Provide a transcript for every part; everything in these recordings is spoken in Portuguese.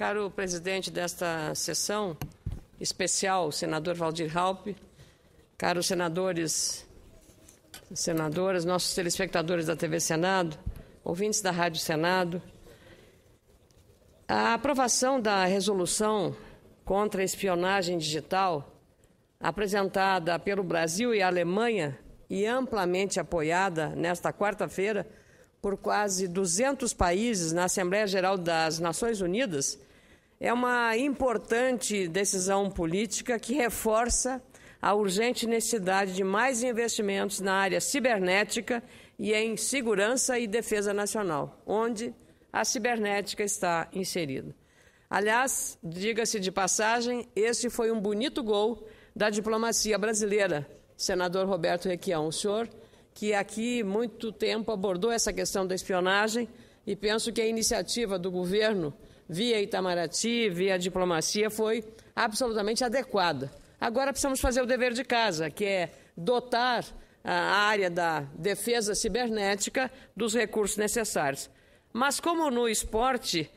Caro presidente desta sessão especial, senador Valdir Halpe, caros senadores, senadoras, nossos telespectadores da TV Senado, ouvintes da Rádio Senado, a aprovação da resolução contra a espionagem digital apresentada pelo Brasil e Alemanha e amplamente apoiada nesta quarta-feira por quase 200 países na Assembleia Geral das Nações Unidas é uma importante decisão política que reforça a urgente necessidade de mais investimentos na área cibernética e em segurança e defesa nacional, onde a cibernética está inserida. Aliás, diga-se de passagem, este foi um bonito gol da diplomacia brasileira, senador Roberto Requião. O senhor, que aqui muito tempo abordou essa questão da espionagem, e penso que a iniciativa do governo via Itamaraty, via diplomacia, foi absolutamente adequada. Agora precisamos fazer o dever de casa, que é dotar a área da defesa cibernética dos recursos necessários. Mas, como no esporte,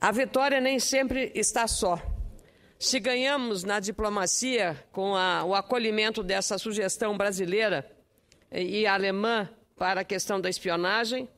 a vitória nem sempre está só. Se ganhamos na diplomacia com a, o acolhimento dessa sugestão brasileira e alemã para a questão da espionagem,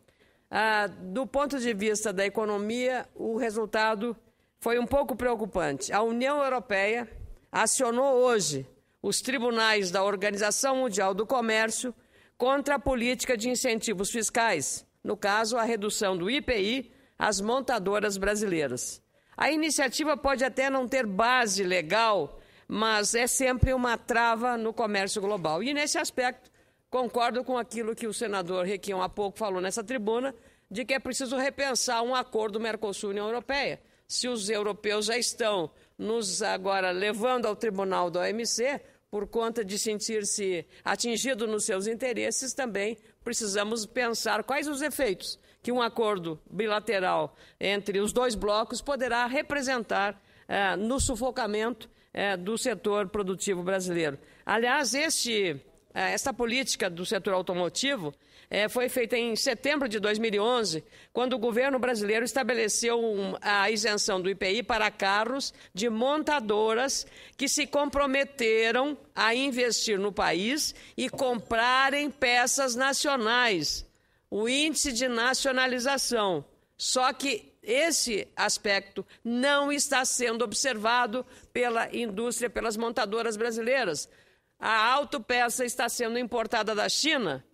ah, do ponto de vista da economia, o resultado foi um pouco preocupante. A União Europeia acionou hoje os tribunais da Organização Mundial do Comércio contra a política de incentivos fiscais, no caso, a redução do IPI às montadoras brasileiras. A iniciativa pode até não ter base legal, mas é sempre uma trava no comércio global. E nesse aspecto, Concordo com aquilo que o senador Requião há pouco falou nessa tribuna, de que é preciso repensar um acordo Mercosul-União Europeia. Se os europeus já estão nos agora levando ao tribunal da OMC por conta de sentir-se atingido nos seus interesses, também precisamos pensar quais os efeitos que um acordo bilateral entre os dois blocos poderá representar eh, no sufocamento eh, do setor produtivo brasileiro. Aliás, este é, essa política do setor automotivo é, foi feita em setembro de 2011, quando o governo brasileiro estabeleceu a isenção do IPI para carros de montadoras que se comprometeram a investir no país e comprarem peças nacionais, o índice de nacionalização. Só que esse aspecto não está sendo observado pela indústria, pelas montadoras brasileiras a autopeça está sendo importada da China?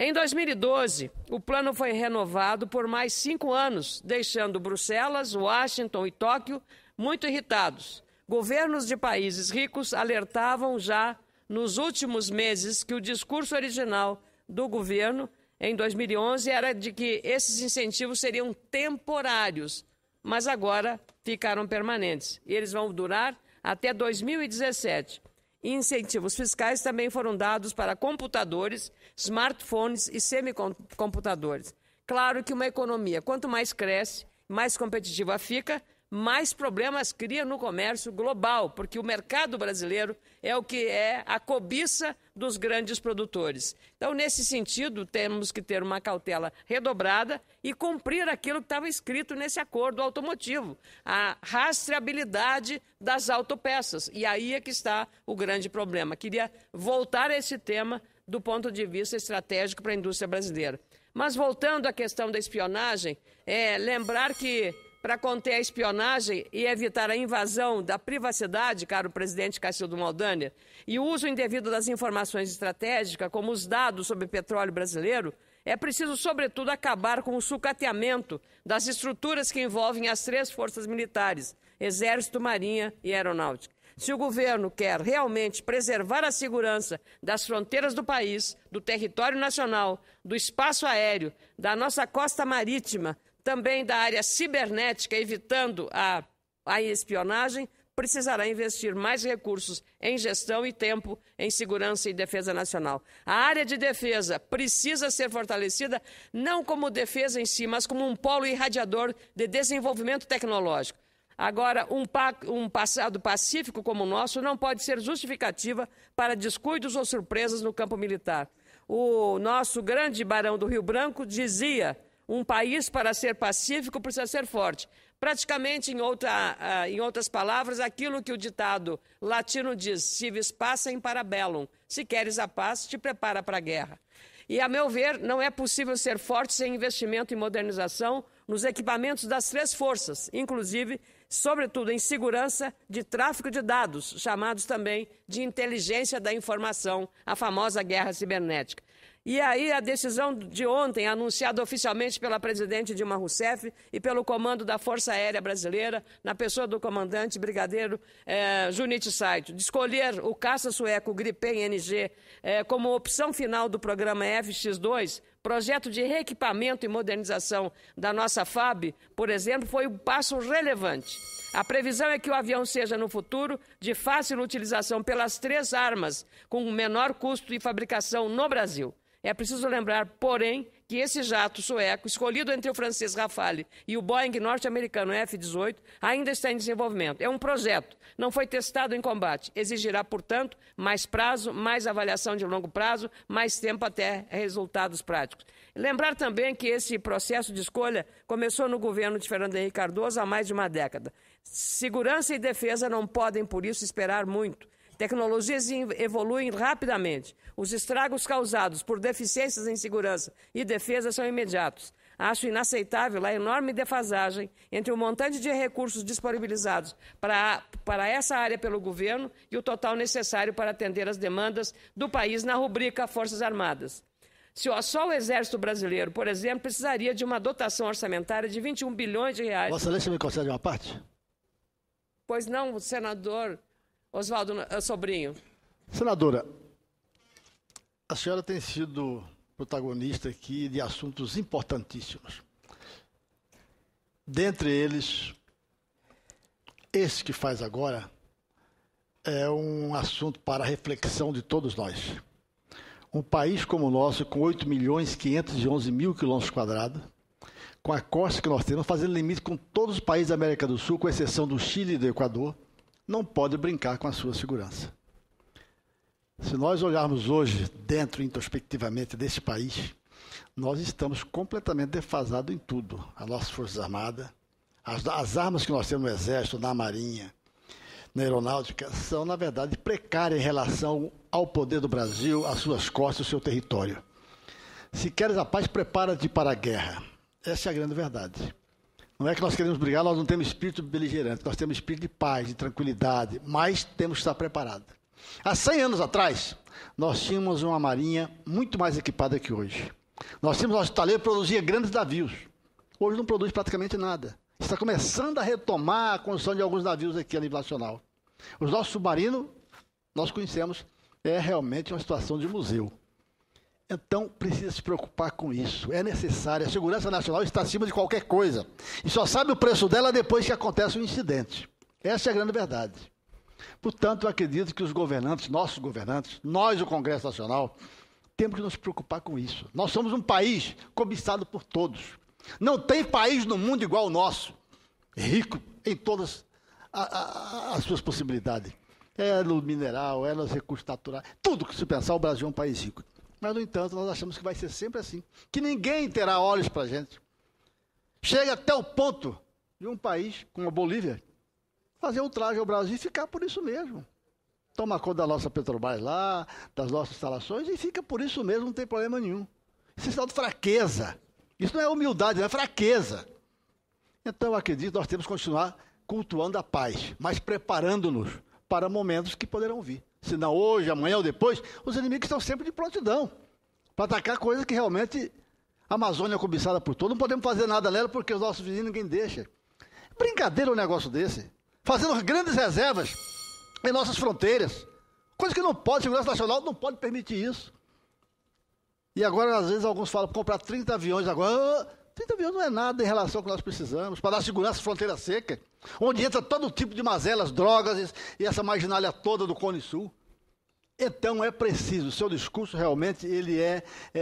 Em 2012, o plano foi renovado por mais cinco anos, deixando Bruxelas, Washington e Tóquio muito irritados. Governos de países ricos alertavam já nos últimos meses que o discurso original do governo, em 2011, era de que esses incentivos seriam temporários, mas agora ficaram permanentes. E eles vão durar até 2017 e incentivos fiscais também foram dados para computadores, smartphones e semicomputadores. Claro que uma economia, quanto mais cresce, mais competitiva fica, mais problemas cria no comércio global, porque o mercado brasileiro é o que é a cobiça dos grandes produtores. Então, nesse sentido, temos que ter uma cautela redobrada e cumprir aquilo que estava escrito nesse acordo automotivo, a rastreabilidade das autopeças. E aí é que está o grande problema. Queria voltar a esse tema do ponto de vista estratégico para a indústria brasileira. Mas voltando à questão da espionagem, é lembrar que para conter a espionagem e evitar a invasão da privacidade, caro presidente Cacildo Maldani, e o uso indevido das informações estratégicas, como os dados sobre petróleo brasileiro, é preciso, sobretudo, acabar com o sucateamento das estruturas que envolvem as três forças militares, Exército, Marinha e Aeronáutica. Se o governo quer realmente preservar a segurança das fronteiras do país, do território nacional, do espaço aéreo, da nossa costa marítima, também da área cibernética, evitando a, a espionagem, precisará investir mais recursos em gestão e tempo em segurança e defesa nacional. A área de defesa precisa ser fortalecida, não como defesa em si, mas como um polo irradiador de desenvolvimento tecnológico. Agora, um, um, passado pacífico como o nosso não pode ser justificativa para descuidos ou surpresas no campo militar. O nosso grande barão do Rio Branco dizia um país, para ser pacífico, precisa ser forte. Praticamente, em, outra, ah, em outras palavras, aquilo que o ditado latino diz: civis passem para bellum. Se queres a paz, te prepara para a guerra. E, a meu ver, não é possível ser forte sem investimento em modernização nos equipamentos das três forças, inclusive, sobretudo, em segurança de tráfico de dados, chamados também de inteligência da informação, a famosa guerra cibernética. E aí a decisão de ontem, anunciada oficialmente pela presidente Dilma Rousseff e pelo comando da Força Aérea Brasileira, na pessoa do comandante brigadeiro eh, Junite Saito, de escolher o caça sueco Gripen NG eh, como opção final do programa FX2, projeto de reequipamento e modernização da nossa FAB, por exemplo, foi um passo relevante. A previsão é que o avião seja, no futuro, de fácil utilização pelas três armas, com menor custo e fabricação no Brasil. É preciso lembrar, porém, que esse jato sueco, escolhido entre o francês Rafale e o Boeing norte-americano F-18, ainda está em desenvolvimento. É um projeto, não foi testado em combate. Exigirá, portanto, mais prazo, mais avaliação de longo prazo, mais tempo até resultados práticos. Lembrar também que esse processo de escolha começou no governo de Fernando Henrique Cardoso há mais de uma década. Segurança e defesa não podem, por isso, esperar muito. Tecnologias evoluem rapidamente. Os estragos causados por deficiências em segurança e defesa são imediatos. Acho inaceitável a enorme defasagem entre o montante de recursos disponibilizados para, para essa área pelo governo e o total necessário para atender as demandas do país na rubrica Forças Armadas. Se só o Exército Brasileiro, por exemplo, precisaria de uma dotação orçamentária de 21 bilhões de reais. Vossa Excelência me concede uma parte? Pois não, senador Oswaldo ah, Sobrinho. Senadora, a senhora tem sido protagonista aqui de assuntos importantíssimos. Dentre eles, esse que faz agora é um assunto para reflexão de todos nós. Um país como o nosso, com 8 milhões e 511 mil quilômetros quadrados, com a costa que nós temos, fazendo limite com todos os países da América do Sul, com exceção do Chile e do Equador, não pode brincar com a sua segurança. Se nós olharmos hoje, dentro introspectivamente desse país, nós estamos completamente defasados em tudo. As nossas Forças Armadas, as, as armas que nós temos no Exército, na Marinha, na Aeronáutica, são, na verdade, precárias em relação ao poder do Brasil, às suas costas, ao seu território. Se queres a paz, prepara-te para a guerra. Essa é a grande verdade. Não é que nós queremos brigar, nós não temos espírito beligerante, nós temos espírito de paz, de tranquilidade, mas temos que estar preparados. Há 100 anos atrás, nós tínhamos uma marinha muito mais equipada que hoje. Nós tínhamos, nosso estaleiro produzia grandes navios. Hoje não produz praticamente nada. Está começando a retomar a construção de alguns navios aqui a nível nacional. Os nossos submarinos, nós conhecemos, é realmente uma situação de museu. Então, precisa se preocupar com isso. É necessário. A segurança nacional está acima de qualquer coisa. E só sabe o preço dela depois que acontece um incidente. Essa é a grande verdade. Portanto, acredito que os governantes, nossos governantes, nós, o Congresso Nacional, temos que nos preocupar com isso. Nós somos um país cobiçado por todos. Não tem país no mundo igual o nosso, rico em todas as suas possibilidades. É no mineral, é nos recursos naturais. Tudo que se pensar, o Brasil é um país rico. Mas, no entanto, nós achamos que vai ser sempre assim. Que ninguém terá olhos para a gente. Chega até o ponto de um país como a Bolívia fazer ultraje ao Brasil e ficar por isso mesmo. Toma conta da nossa Petrobras lá, das nossas instalações e fica por isso mesmo, não tem problema nenhum. Isso é sinal de fraqueza. Isso não é humildade, é fraqueza. Então, acredito, nós temos que continuar cultuando a paz, mas preparando-nos para momentos que poderão vir se não hoje, amanhã ou depois, os inimigos estão sempre de prontidão para atacar coisas que realmente a Amazônia é cobiçada por todos. Não podemos fazer nada nela porque os nossos vizinhos ninguém deixa. É brincadeira um negócio desse. Fazendo grandes reservas em nossas fronteiras. Coisa que não pode, segurança nacional não pode permitir isso. E agora, às vezes, alguns falam comprar 30 aviões agora. 30 ah, aviões não é nada em relação ao que nós precisamos para dar segurança à fronteira seca, onde entra todo tipo de mazelas, drogas e essa marginalia toda do Cone Sul. Então é preciso, seu discurso realmente ele é, é,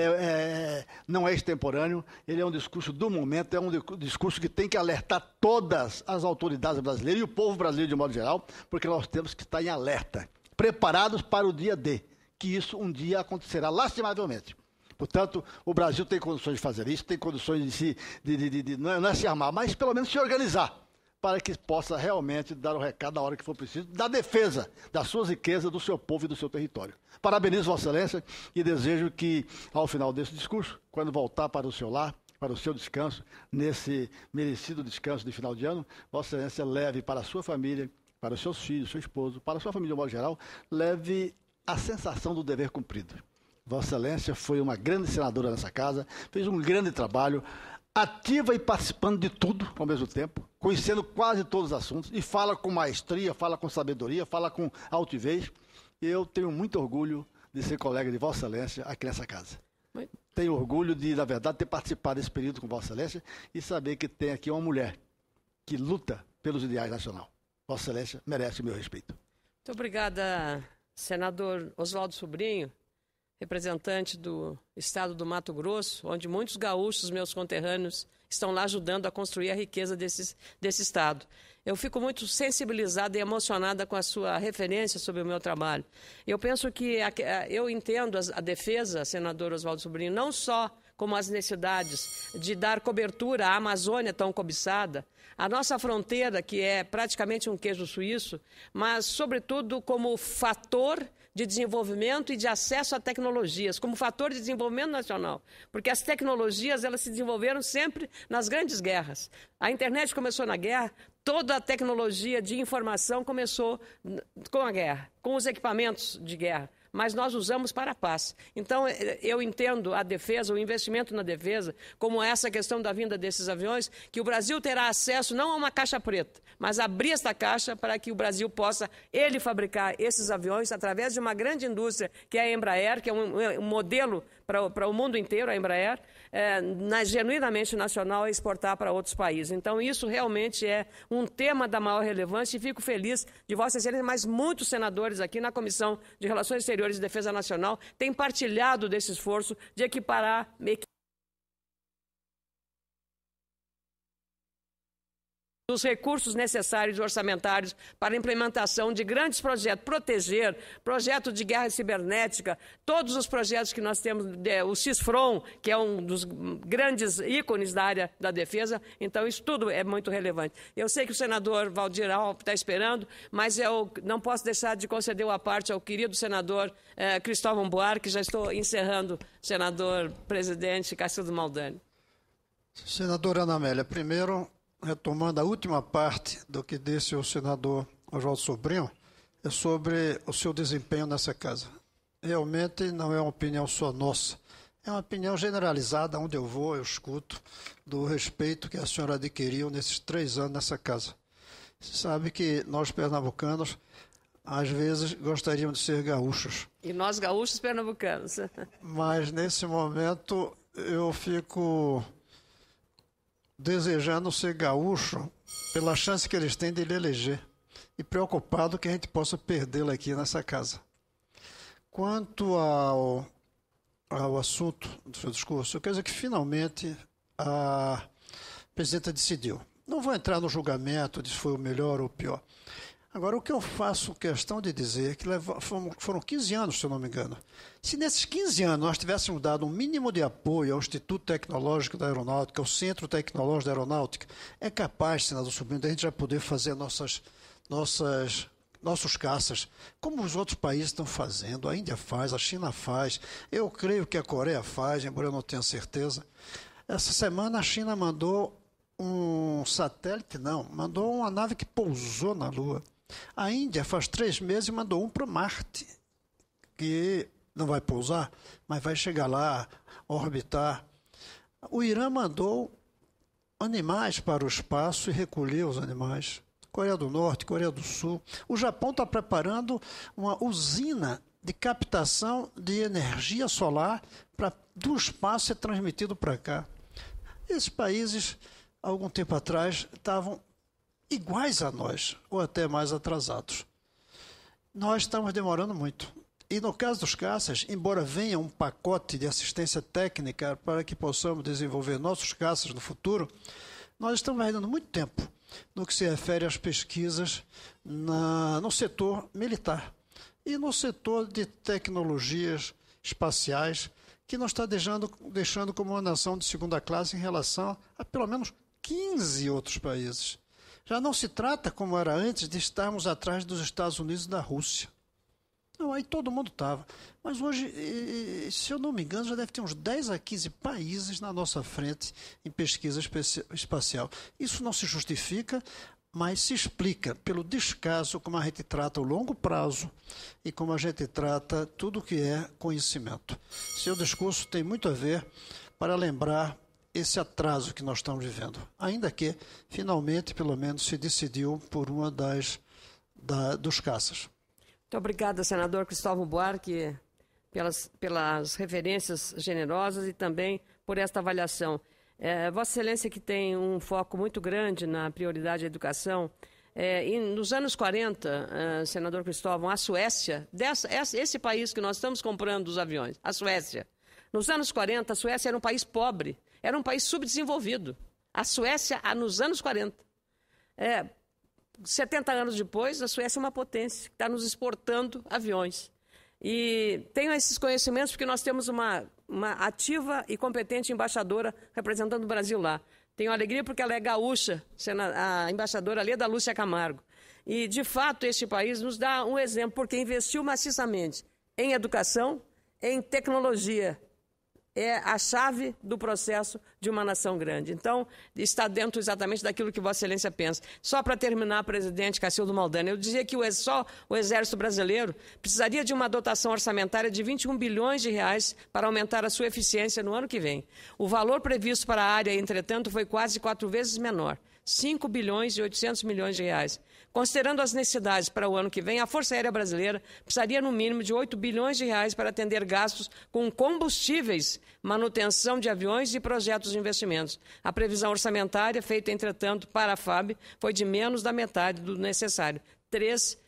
é, não é extemporâneo, ele é um discurso do momento, é um discurso que tem que alertar todas as autoridades brasileiras e o povo brasileiro de modo geral, porque nós temos que estar em alerta, preparados para o dia D, que isso um dia acontecerá lastimavelmente. Portanto, o Brasil tem condições de fazer isso, tem condições de se de, de, de, é, não é se armar, mas pelo menos se organizar para que possa realmente dar o recado na hora que for preciso, da defesa das suas riquezas, do seu povo e do seu território. Parabenizo Vossa Excelência e desejo que, ao final desse discurso, quando voltar para o seu lar, para o seu descanso, nesse merecido descanso de final de ano, Vossa Excelência leve para a sua família, para os seus filhos, seu esposo, para a sua família de modo geral, leve a sensação do dever cumprido. Vossa Excelência foi uma grande senadora nessa casa, fez um grande trabalho, ativa e participando de tudo ao mesmo tempo, conhecendo quase todos os assuntos, e fala com maestria, fala com sabedoria, fala com altivez. Eu tenho muito orgulho de ser colega de Vossa Excelência aqui nessa casa. Tenho orgulho de, na verdade, ter participado desse período com Vossa Excelência e saber que tem aqui uma mulher que luta pelos ideais nacional. Vossa Excelência merece o meu respeito. Muito obrigada, senador Oswaldo Sobrinho representante do estado do Mato Grosso, onde muitos gaúchos, meus conterrâneos, estão lá ajudando a construir a riqueza desse, desse estado. Eu fico muito sensibilizada e emocionada com a sua referência sobre o meu trabalho. Eu penso que a, eu entendo a, a defesa, senador Oswaldo Sobrinho, não só como as necessidades de dar cobertura à Amazônia tão cobiçada, à nossa fronteira, que é praticamente um queijo suíço, mas, sobretudo, como fator de desenvolvimento e de acesso a tecnologias, como fator de desenvolvimento nacional. Porque as tecnologias, elas se desenvolveram sempre nas grandes guerras. A internet começou na guerra, toda a tecnologia de informação começou com a guerra, com os equipamentos de guerra mas nós usamos para a paz. Então, eh, eh, eu entendo a defesa, o investimento na defesa, como essa questão da vinda desses aviões, que o Brasil terá acesso não a uma caixa preta, mas abrir esta caixa para que o Brasil possa, ele, fabricar esses aviões através de uma grande indústria, que é a Embraer, que é um, um modelo para o mundo inteiro, a Embraer, é, na, genuinamente nacional, exportar para outros países. Então, isso realmente é um tema da maior relevância e fico feliz de Vossa Excelência, mas muitos senadores aqui na Comissão de Relações Exteriores e Defesa Nacional têm partilhado desse esforço de equiparar. dos recursos necessários orçamentários para a implementação de grandes projetos, proteger, projeto de guerra cibernética, todos os projetos que nós temos, o CISFRON, que é um dos grandes ícones da área da defesa, então isso tudo é muito relevante. Eu sei que o senador Valdir Alves está esperando, mas eu não posso deixar de conceder uma parte ao querido senador eh, Cristóvão Buarque, já estou encerrando, senador presidente Cassildo Maldani. Senadora Ana Amélia, primeiro retomando a última parte do que disse o senador Oswaldo Sobrinho, é sobre o seu desempenho nessa casa. Realmente não é uma opinião só nossa, é uma opinião generalizada, onde eu vou, eu escuto, do respeito que a senhora adquiriu nesses três anos nessa casa. Você sabe que nós pernambucanos, às vezes, gostaríamos de ser gaúchos. E nós gaúchos pernambucanos. Mas nesse momento eu fico desejando ser gaúcho pela chance que eles têm de lhe eleger e preocupado que a gente possa perdê-lo aqui nessa casa. Quanto ao, ao assunto do seu discurso, eu quero dizer que finalmente a presidenta decidiu. Não vou entrar no julgamento de se foi o melhor ou o pior. Agora, o que eu faço questão de dizer é que foram 15 anos, se eu não me engano. Se nesses 15 anos nós tivéssemos dado um mínimo de apoio ao Instituto Tecnológico da Aeronáutica, ao Centro Tecnológico da Aeronáutica, é capaz, senador Subindo, da gente já poder fazer nossas, nossas, nossos caças, como os outros países estão fazendo, a Índia faz, a China faz, eu creio que a Coreia faz, embora eu não tenha certeza. Essa semana a China mandou um satélite, não, mandou uma nave que pousou na Lua. A Índia faz três meses mandou um para Marte, que não vai pousar, mas vai chegar lá, orbitar. O Irã mandou animais para o espaço e recolheu os animais. Coreia do Norte, Coreia do Sul. O Japão está preparando uma usina de captação de energia solar para do espaço ser transmitido para cá. Esses países, algum tempo atrás, estavam iguais a nós, ou até mais atrasados. Nós estamos demorando muito. E no caso dos caças, embora venha um pacote de assistência técnica para que possamos desenvolver nossos caças no futuro, nós estamos perdendo muito tempo no que se refere às pesquisas na, no setor militar e no setor de tecnologias espaciais, que nos está deixando, deixando como uma nação de segunda classe em relação a pelo menos 15 outros países. Já não se trata, como era antes, de estarmos atrás dos Estados Unidos e da Rússia. Não, aí todo mundo estava. Mas hoje, se eu não me engano, já deve ter uns 10 a 15 países na nossa frente em pesquisa espacial. Isso não se justifica, mas se explica pelo descaso como a gente trata o longo prazo e como a gente trata tudo que é conhecimento. Seu discurso tem muito a ver para lembrar esse atraso que nós estamos vivendo. Ainda que, finalmente, pelo menos, se decidiu por uma das da, dos caças. Muito obrigada, senador Cristóvão Buarque, pelas, pelas referências generosas e também por esta avaliação. É, Vossa Excelência, que tem um foco muito grande na prioridade da educação, é, e nos anos 40, é, senador Cristóvão, a Suécia, dessa, esse país que nós estamos comprando os aviões, a Suécia, nos anos 40, a Suécia era um país pobre, era um país subdesenvolvido. A Suécia, nos anos 40. É, 70 anos depois, a Suécia é uma potência, está nos exportando aviões. E tenho esses conhecimentos porque nós temos uma, uma ativa e competente embaixadora representando o Brasil lá. Tenho alegria porque ela é gaúcha, a embaixadora Leda Lúcia Camargo. E, de fato, este país nos dá um exemplo, porque investiu maciçamente em educação, em tecnologia é a chave do processo de uma nação grande. Então, está dentro exatamente daquilo que Vossa Excelência pensa. Só para terminar, presidente Cacildo Maldana, eu dizia que só o Exército Brasileiro precisaria de uma dotação orçamentária de 21 bilhões de reais para aumentar a sua eficiência no ano que vem. O valor previsto para a área, entretanto, foi quase quatro vezes menor. 5 bilhões e 800 milhões de reais. Considerando as necessidades para o ano que vem, a Força Aérea Brasileira precisaria no mínimo de 8 bilhões de reais para atender gastos com combustíveis, manutenção de aviões e projetos de investimentos. A previsão orçamentária feita, entretanto, para a FAB foi de menos da metade do necessário, 3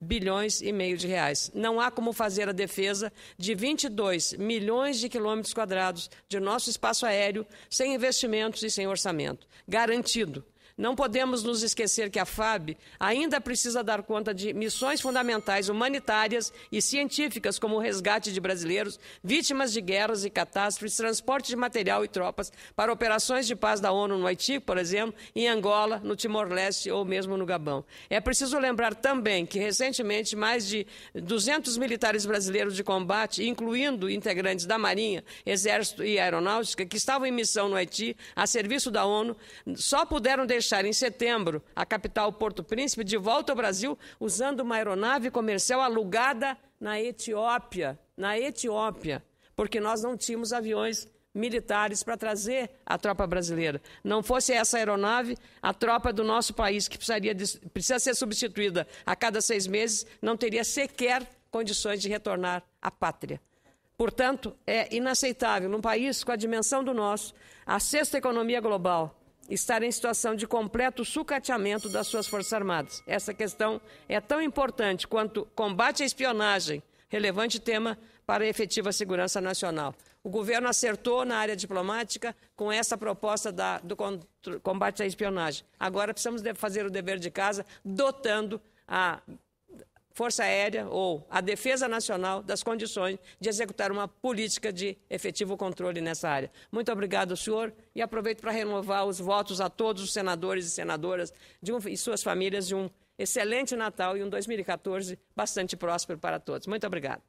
bilhões e meio de reais. Não há como fazer a defesa de 22 milhões de quilômetros quadrados de nosso espaço aéreo sem investimentos e sem orçamento. Garantido não podemos nos esquecer que a FAB ainda precisa dar conta de missões fundamentais humanitárias e científicas, como o resgate de brasileiros, vítimas de guerras e catástrofes, transporte de material e tropas para operações de paz da ONU no Haiti, por exemplo, em Angola, no Timor-Leste ou mesmo no Gabão. É preciso lembrar também que, recentemente, mais de 200 militares brasileiros de combate, incluindo integrantes da Marinha, Exército e Aeronáutica, que estavam em missão no Haiti, a serviço da ONU, só puderam deixar deixar em setembro a capital Porto Príncipe de volta ao Brasil usando uma aeronave comercial alugada na Etiópia. Na Etiópia, porque nós não tínhamos aviões militares para trazer a tropa brasileira. Não fosse essa aeronave, a tropa do nosso país, que precisaria de, precisa ser substituída a cada seis meses, não teria sequer condições de retornar à pátria. Portanto, é inaceitável, num país com a dimensão do nosso, a sexta economia global, estar em situação de completo sucateamento das suas Forças Armadas. Essa questão é tão importante quanto combate à espionagem, relevante tema para a efetiva segurança nacional. O governo acertou na área diplomática com essa proposta da, do combate à espionagem. Agora precisamos fazer o dever de casa, dotando a Força Aérea ou a Defesa Nacional das condições de executar uma política de efetivo controle nessa área. Muito obrigado, senhor, e aproveito para renovar os votos a todos os senadores e senadoras um, e suas famílias de um excelente Natal e um 2014 bastante próspero para todos. Muito obrigado.